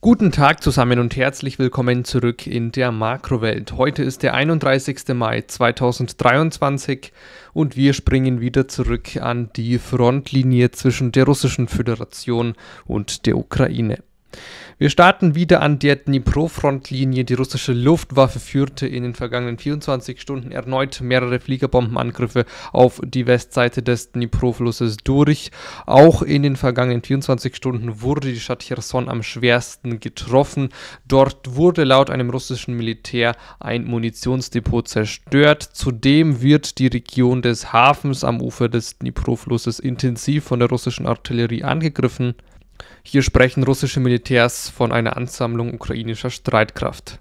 Guten Tag zusammen und herzlich willkommen zurück in der Makrowelt. Heute ist der 31. Mai 2023 und wir springen wieder zurück an die Frontlinie zwischen der Russischen Föderation und der Ukraine. Wir starten wieder an der Dnipro-Frontlinie. Die russische Luftwaffe führte in den vergangenen 24 Stunden erneut mehrere Fliegerbombenangriffe auf die Westseite des Dnipro-Flusses durch. Auch in den vergangenen 24 Stunden wurde die Stadt Cherson am schwersten getroffen. Dort wurde laut einem russischen Militär ein Munitionsdepot zerstört. Zudem wird die Region des Hafens am Ufer des Dnipro-Flusses intensiv von der russischen Artillerie angegriffen. Hier sprechen russische Militärs von einer Ansammlung ukrainischer Streitkraft.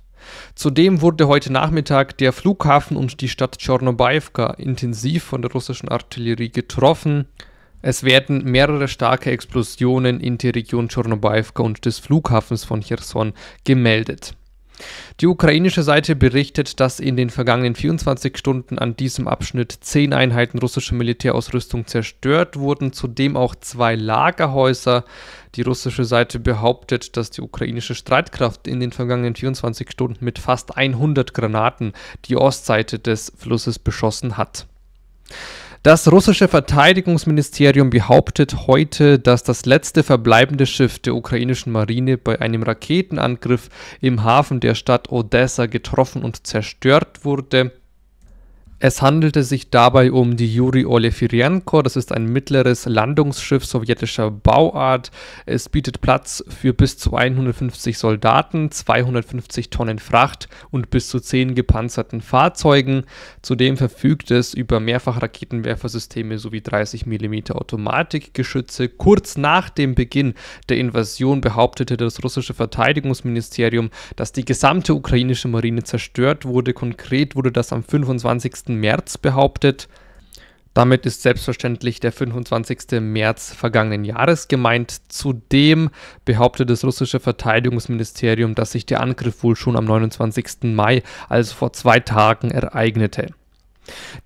Zudem wurde heute Nachmittag der Flughafen und die Stadt Tschornobajewka intensiv von der russischen Artillerie getroffen. Es werden mehrere starke Explosionen in der Region Tschornobajewka und des Flughafens von Cherson gemeldet. Die ukrainische Seite berichtet, dass in den vergangenen 24 Stunden an diesem Abschnitt zehn Einheiten russischer Militärausrüstung zerstört wurden, zudem auch zwei Lagerhäuser. Die russische Seite behauptet, dass die ukrainische Streitkraft in den vergangenen 24 Stunden mit fast 100 Granaten die Ostseite des Flusses beschossen hat. Das russische Verteidigungsministerium behauptet heute, dass das letzte verbleibende Schiff der ukrainischen Marine bei einem Raketenangriff im Hafen der Stadt Odessa getroffen und zerstört wurde. Es handelte sich dabei um die Yuri Olefirienko. Das ist ein mittleres Landungsschiff sowjetischer Bauart. Es bietet Platz für bis zu 150 Soldaten, 250 Tonnen Fracht und bis zu 10 gepanzerten Fahrzeugen. Zudem verfügt es über Mehrfachraketenwerfersysteme sowie 30 mm Automatikgeschütze. Kurz nach dem Beginn der Invasion behauptete das russische Verteidigungsministerium, dass die gesamte ukrainische Marine zerstört wurde. Konkret wurde das am 25. März behauptet. Damit ist selbstverständlich der 25. März vergangenen Jahres gemeint. Zudem behauptet das russische Verteidigungsministerium, dass sich der Angriff wohl schon am 29. Mai, also vor zwei Tagen, ereignete.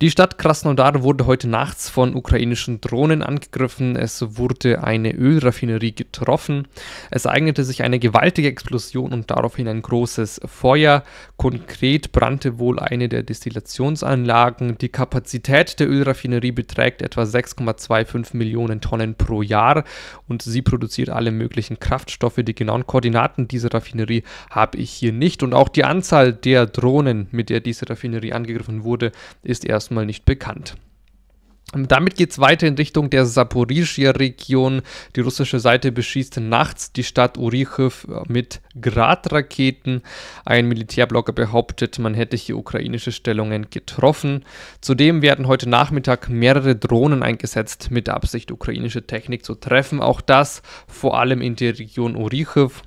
Die Stadt Krasnodar wurde heute nachts von ukrainischen Drohnen angegriffen. Es wurde eine Ölraffinerie getroffen. Es eignete sich eine gewaltige Explosion und daraufhin ein großes Feuer. Konkret brannte wohl eine der Destillationsanlagen. Die Kapazität der Ölraffinerie beträgt etwa 6,25 Millionen Tonnen pro Jahr und sie produziert alle möglichen Kraftstoffe. Die genauen Koordinaten dieser Raffinerie habe ich hier nicht und auch die Anzahl der Drohnen, mit der diese Raffinerie angegriffen wurde, ist ist erstmal nicht bekannt. Damit geht es weiter in Richtung der saporizhia region Die russische Seite beschießt nachts die Stadt Urichow mit Gradraketen. Ein Militärblogger behauptet, man hätte hier ukrainische Stellungen getroffen. Zudem werden heute Nachmittag mehrere Drohnen eingesetzt, mit der Absicht, ukrainische Technik zu treffen. Auch das vor allem in der Region Urichow.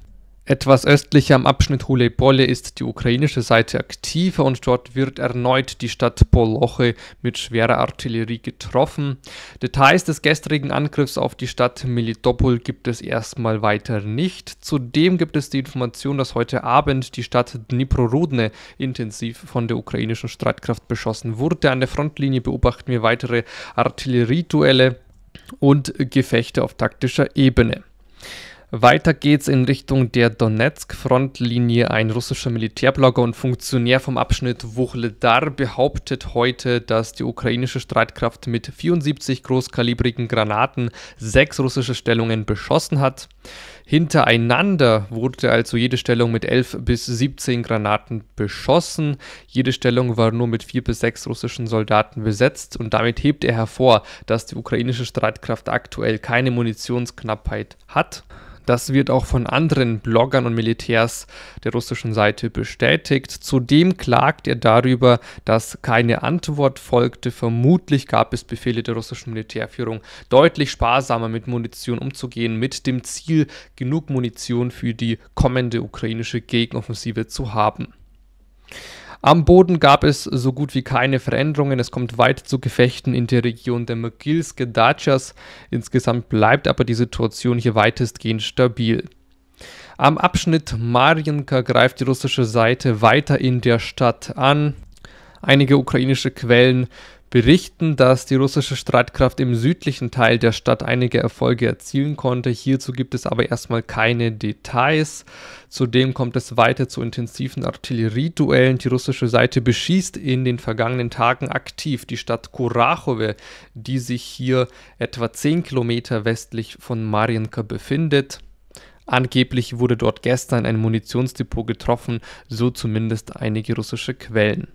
Etwas östlicher am Abschnitt Hule-Bolle ist die ukrainische Seite aktiver und dort wird erneut die Stadt Poloche mit schwerer Artillerie getroffen. Details des gestrigen Angriffs auf die Stadt Melitopol gibt es erstmal weiter nicht. Zudem gibt es die Information, dass heute Abend die Stadt Dniprorudne intensiv von der ukrainischen Streitkraft beschossen wurde. An der Frontlinie beobachten wir weitere Artillerieduelle und Gefechte auf taktischer Ebene. Weiter geht's in Richtung der Donetsk-Frontlinie. Ein russischer Militärblogger und Funktionär vom Abschnitt Wuchledar behauptet heute, dass die ukrainische Streitkraft mit 74 großkalibrigen Granaten sechs russische Stellungen beschossen hat. Hintereinander wurde also jede Stellung mit 11 bis 17 Granaten beschossen. Jede Stellung war nur mit vier bis sechs russischen Soldaten besetzt und damit hebt er hervor, dass die ukrainische Streitkraft aktuell keine Munitionsknappheit hat. Das wird auch von anderen Bloggern und Militärs der russischen Seite bestätigt. Zudem klagt er darüber, dass keine Antwort folgte. Vermutlich gab es Befehle der russischen Militärführung, deutlich sparsamer mit Munition umzugehen, mit dem Ziel, genug Munition für die kommende ukrainische Gegenoffensive zu haben. Am Boden gab es so gut wie keine Veränderungen. Es kommt weit zu Gefechten in der Region der Mogilske Dachas. Insgesamt bleibt aber die Situation hier weitestgehend stabil. Am Abschnitt Marienka greift die russische Seite weiter in der Stadt an. Einige ukrainische Quellen berichten, dass die russische Streitkraft im südlichen Teil der Stadt einige Erfolge erzielen konnte. Hierzu gibt es aber erstmal keine Details. Zudem kommt es weiter zu intensiven Artillerieduellen. Die russische Seite beschießt in den vergangenen Tagen aktiv die Stadt Kurachowe, die sich hier etwa 10 Kilometer westlich von Marienka befindet. Angeblich wurde dort gestern ein Munitionsdepot getroffen, so zumindest einige russische Quellen.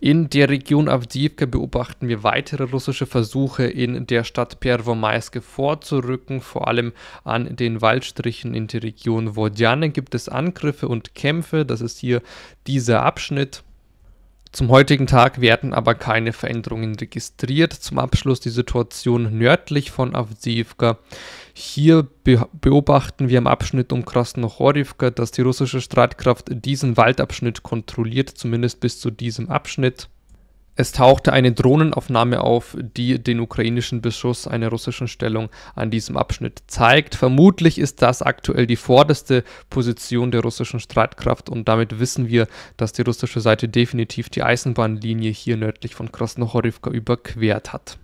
In der Region Avdiivka beobachten wir weitere russische Versuche, in der Stadt Perwomaiske vorzurücken. Vor allem an den Waldstrichen in der Region Wodjane gibt es Angriffe und Kämpfe. Das ist hier dieser Abschnitt. Zum heutigen Tag werden aber keine Veränderungen registriert. Zum Abschluss die Situation nördlich von Avdiivka. Hier beobachten wir im Abschnitt um Krasnohorivka, dass die russische Streitkraft diesen Waldabschnitt kontrolliert, zumindest bis zu diesem Abschnitt. Es tauchte eine Drohnenaufnahme auf, die den ukrainischen Beschuss einer russischen Stellung an diesem Abschnitt zeigt. Vermutlich ist das aktuell die vorderste Position der russischen Streitkraft und damit wissen wir, dass die russische Seite definitiv die Eisenbahnlinie hier nördlich von Krasnohorivka überquert hat.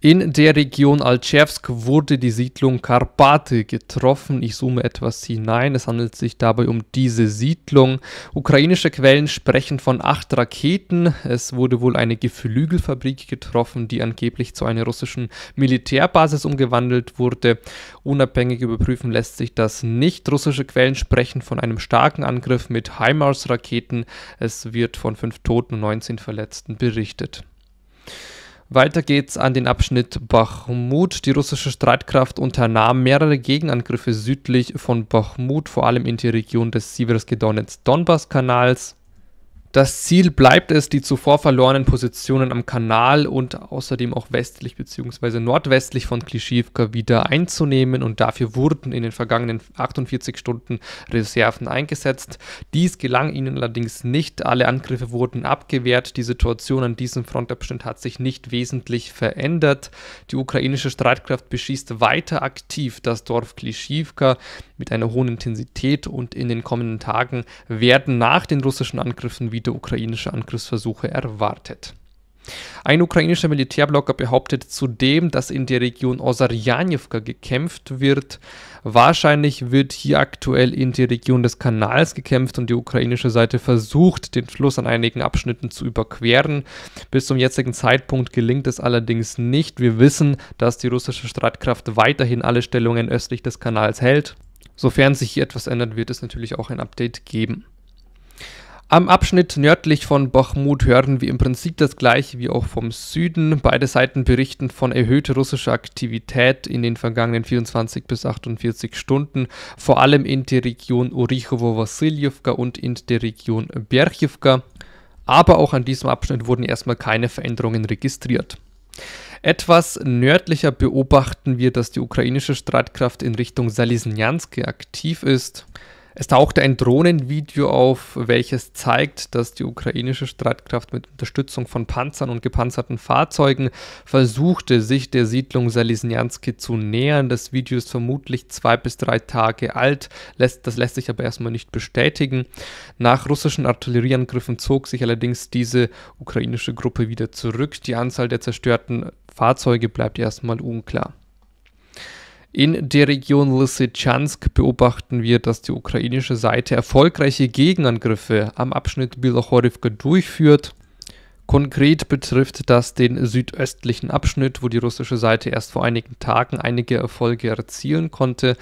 In der Region Alchewsk wurde die Siedlung Karpate getroffen. Ich zoome etwas hinein. Es handelt sich dabei um diese Siedlung. Ukrainische Quellen sprechen von acht Raketen. Es wurde wohl eine Geflügelfabrik getroffen, die angeblich zu einer russischen Militärbasis umgewandelt wurde. Unabhängig überprüfen lässt sich das nicht. Russische Quellen sprechen von einem starken Angriff mit HIMARS-Raketen. Es wird von fünf Toten und 19 Verletzten berichtet. Weiter geht's an den Abschnitt Bachmut. Die russische Streitkraft unternahm mehrere Gegenangriffe südlich von Bachmut, vor allem in die Region des Siversky-Donetsk-Donbass-Kanals. Das Ziel bleibt es, die zuvor verlorenen Positionen am Kanal und außerdem auch westlich bzw. nordwestlich von Klischivka wieder einzunehmen und dafür wurden in den vergangenen 48 Stunden Reserven eingesetzt. Dies gelang ihnen allerdings nicht, alle Angriffe wurden abgewehrt, die Situation an diesem Frontabschnitt hat sich nicht wesentlich verändert. Die ukrainische Streitkraft beschießt weiter aktiv das Dorf Klischivka, mit einer hohen Intensität und in den kommenden Tagen werden nach den russischen Angriffen wieder ukrainische Angriffsversuche erwartet. Ein ukrainischer Militärblogger behauptet zudem, dass in der Region Osarjanivka gekämpft wird. Wahrscheinlich wird hier aktuell in der Region des Kanals gekämpft und die ukrainische Seite versucht, den Fluss an einigen Abschnitten zu überqueren. Bis zum jetzigen Zeitpunkt gelingt es allerdings nicht. Wir wissen, dass die russische Streitkraft weiterhin alle Stellungen östlich des Kanals hält Sofern sich hier etwas ändert, wird es natürlich auch ein Update geben. Am Abschnitt nördlich von Bachmut hören wir im Prinzip das gleiche wie auch vom Süden. Beide Seiten berichten von erhöhter russischer Aktivität in den vergangenen 24 bis 48 Stunden, vor allem in der Region Urichowo-Wassiljewka und in der Region Berchivka. Aber auch an diesem Abschnitt wurden erstmal keine Veränderungen registriert. Etwas nördlicher beobachten wir, dass die ukrainische Streitkraft in Richtung Salysnjansk aktiv ist. Es tauchte ein Drohnenvideo auf, welches zeigt, dass die ukrainische Streitkraft mit Unterstützung von Panzern und gepanzerten Fahrzeugen versuchte, sich der Siedlung Salisnjanski zu nähern. Das Video ist vermutlich zwei bis drei Tage alt, lässt, das lässt sich aber erstmal nicht bestätigen. Nach russischen Artillerieangriffen zog sich allerdings diese ukrainische Gruppe wieder zurück. Die Anzahl der zerstörten Fahrzeuge bleibt erstmal unklar. In der Region Lysychansk beobachten wir, dass die ukrainische Seite erfolgreiche Gegenangriffe am Abschnitt Bilochorivka durchführt. Konkret betrifft das den südöstlichen Abschnitt, wo die russische Seite erst vor einigen Tagen einige Erfolge erzielen konnte.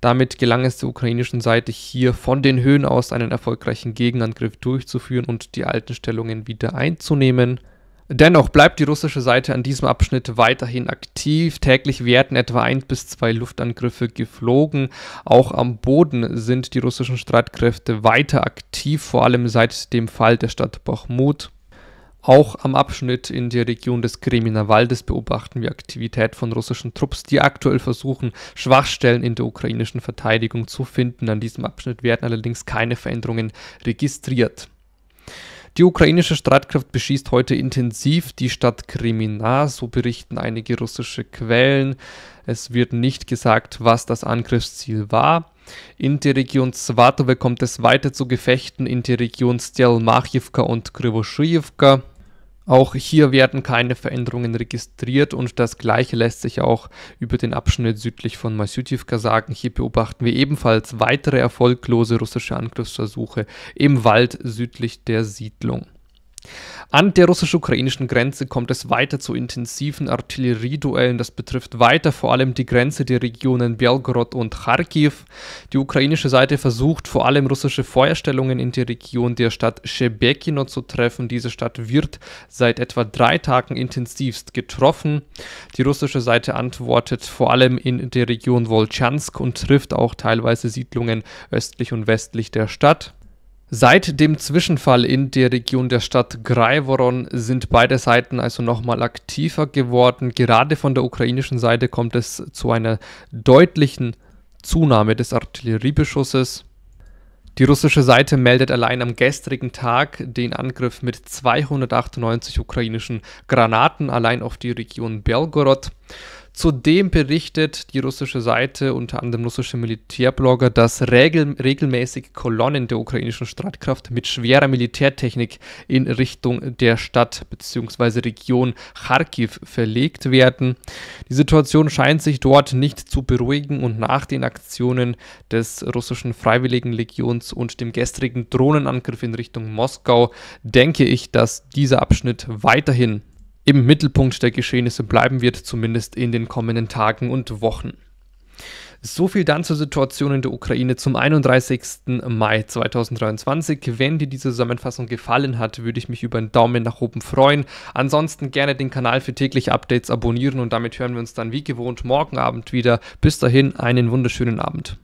Damit gelang es der ukrainischen Seite hier von den Höhen aus einen erfolgreichen Gegenangriff durchzuführen und die alten Stellungen wieder einzunehmen. Dennoch bleibt die russische Seite an diesem Abschnitt weiterhin aktiv. Täglich werden etwa ein bis zwei Luftangriffe geflogen. Auch am Boden sind die russischen Streitkräfte weiter aktiv, vor allem seit dem Fall der Stadt Bachmut. Auch am Abschnitt in der Region des Kreminer Waldes beobachten wir Aktivität von russischen Trupps, die aktuell versuchen, Schwachstellen in der ukrainischen Verteidigung zu finden. An diesem Abschnitt werden allerdings keine Veränderungen registriert. Die ukrainische Streitkraft beschießt heute intensiv die Stadt Kremina, so berichten einige russische Quellen. Es wird nicht gesagt, was das Angriffsziel war. In der Region Svatowe kommt es weiter zu Gefechten in der Region Stelmachivka und Krivoschivka. Auch hier werden keine Veränderungen registriert und das gleiche lässt sich auch über den Abschnitt südlich von Masyutivka sagen. Hier beobachten wir ebenfalls weitere erfolglose russische Angriffsversuche im Wald südlich der Siedlung. An der russisch-ukrainischen Grenze kommt es weiter zu intensiven Artillerieduellen. Das betrifft weiter vor allem die Grenze der Regionen Belgorod und Kharkiv. Die ukrainische Seite versucht vor allem russische Feuerstellungen in der Region der Stadt Shebekino zu treffen. Diese Stadt wird seit etwa drei Tagen intensivst getroffen. Die russische Seite antwortet vor allem in der Region Wolchansk und trifft auch teilweise Siedlungen östlich und westlich der Stadt. Seit dem Zwischenfall in der Region der Stadt Graivoron sind beide Seiten also nochmal aktiver geworden. Gerade von der ukrainischen Seite kommt es zu einer deutlichen Zunahme des Artilleriebeschusses. Die russische Seite meldet allein am gestrigen Tag den Angriff mit 298 ukrainischen Granaten allein auf die Region Belgorod. Zudem berichtet die russische Seite, unter anderem russische Militärblogger, dass regel regelmäßig Kolonnen der ukrainischen Streitkraft mit schwerer Militärtechnik in Richtung der Stadt bzw. Region Kharkiv verlegt werden. Die Situation scheint sich dort nicht zu beruhigen und nach den Aktionen des russischen Freiwilligenlegions und dem gestrigen Drohnenangriff in Richtung Moskau denke ich, dass dieser Abschnitt weiterhin im Mittelpunkt der Geschehnisse bleiben wird, zumindest in den kommenden Tagen und Wochen. So viel dann zur Situation in der Ukraine zum 31. Mai 2023. Wenn dir diese Zusammenfassung gefallen hat, würde ich mich über einen Daumen nach oben freuen. Ansonsten gerne den Kanal für tägliche Updates abonnieren und damit hören wir uns dann wie gewohnt morgen Abend wieder. Bis dahin einen wunderschönen Abend.